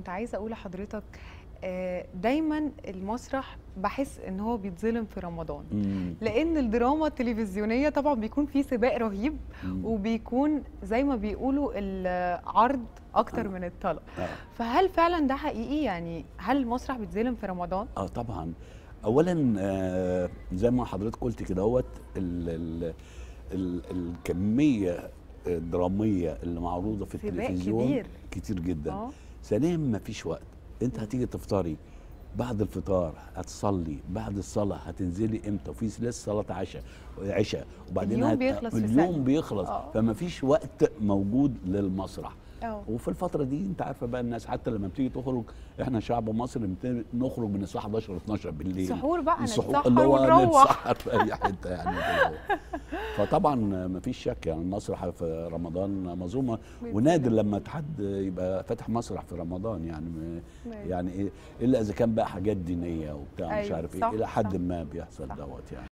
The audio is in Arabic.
كنت عايزه اقول لحضرتك آه، دايما المسرح بحس ان هو بيتظلم في رمضان لان الدراما التلفزيونيه طبعا بيكون في سباق رهيب وبيكون زي ما بيقولوا العرض اكتر آه. من الطلب آه. فهل فعلا ده حقيقي يعني هل المسرح بيتظلم في رمضان اه طبعا اولا زي ما حضرتك قلت كده هوت الكميه الدراميه اللي معروضه في التلفزيون كتير, كتير جدا آه. ثانيا مفيش وقت انت هتيجي تفطري بعد الفطار هتصلي بعد الصلاه هتنزلي امتى وفي لسه صلاه عشاء عشاء وبعدين اليوم هت... بيخلص اليوم بيخلص آه. فما فيش وقت موجود للمسرح أوه. وفي الفتره دي انت عارفه بقى الناس حتى لما بتيجي تخرج احنا شعب مصر نخرج من الساعه 11 12 بالليل سحور بقى نتسحر ونروح نتسحر في اي حته يعني فطبعا ما فيش شك يعني المسرح في رمضان مظومه ونادر لما حد يبقى فاتح مسرح في رمضان يعني يعني إيه، الا اذا كان بقى حاجات دينيه وبتاع مش أيوة، عارف ايه الى حد ما بيحصل دوت يعني